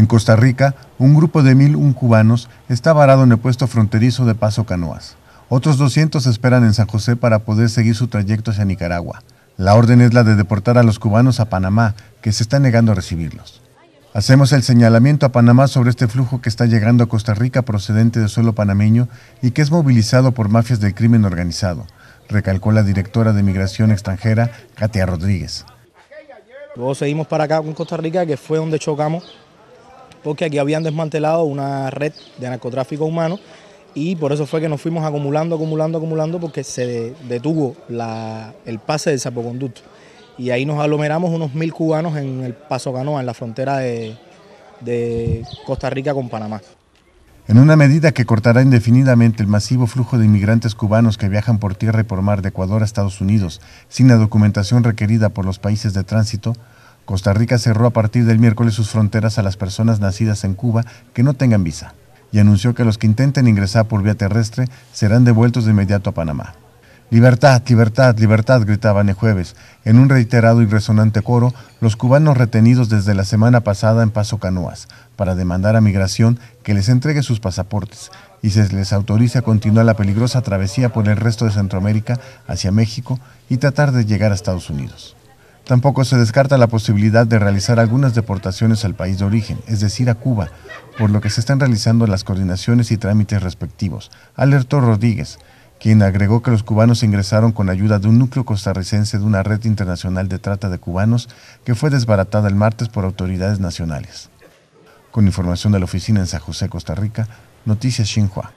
En Costa Rica, un grupo de 1.001 cubanos está varado en el puesto fronterizo de Paso Canoas. Otros 200 esperan en San José para poder seguir su trayecto hacia Nicaragua. La orden es la de deportar a los cubanos a Panamá, que se está negando a recibirlos. Hacemos el señalamiento a Panamá sobre este flujo que está llegando a Costa Rica procedente de suelo panameño y que es movilizado por mafias del crimen organizado, recalcó la directora de Migración Extranjera, Katia Rodríguez. Luego seguimos para acá con Costa Rica, que fue donde chocamos porque aquí habían desmantelado una red de narcotráfico humano y por eso fue que nos fuimos acumulando, acumulando, acumulando, porque se detuvo el pase del sapoconducto. Y ahí nos aglomeramos unos mil cubanos en el Paso Canoa, en la frontera de Costa Rica con Panamá. En una medida que cortará indefinidamente el masivo flujo de inmigrantes cubanos que viajan por tierra y por mar de Ecuador a Estados Unidos sin la documentación requerida por los países de tránsito, Costa Rica cerró a partir del miércoles sus fronteras a las personas nacidas en Cuba que no tengan visa y anunció que los que intenten ingresar por vía terrestre serán devueltos de inmediato a Panamá. Libertad, libertad, libertad, gritaban el jueves, en un reiterado y resonante coro, los cubanos retenidos desde la semana pasada en Paso Canoas, para demandar a Migración que les entregue sus pasaportes y se les autorice a continuar la peligrosa travesía por el resto de Centroamérica hacia México y tratar de llegar a Estados Unidos. Tampoco se descarta la posibilidad de realizar algunas deportaciones al país de origen, es decir, a Cuba, por lo que se están realizando las coordinaciones y trámites respectivos, alertó Rodríguez, quien agregó que los cubanos ingresaron con ayuda de un núcleo costarricense de una red internacional de trata de cubanos que fue desbaratada el martes por autoridades nacionales. Con información de la oficina en San José, Costa Rica, Noticias Xinhua.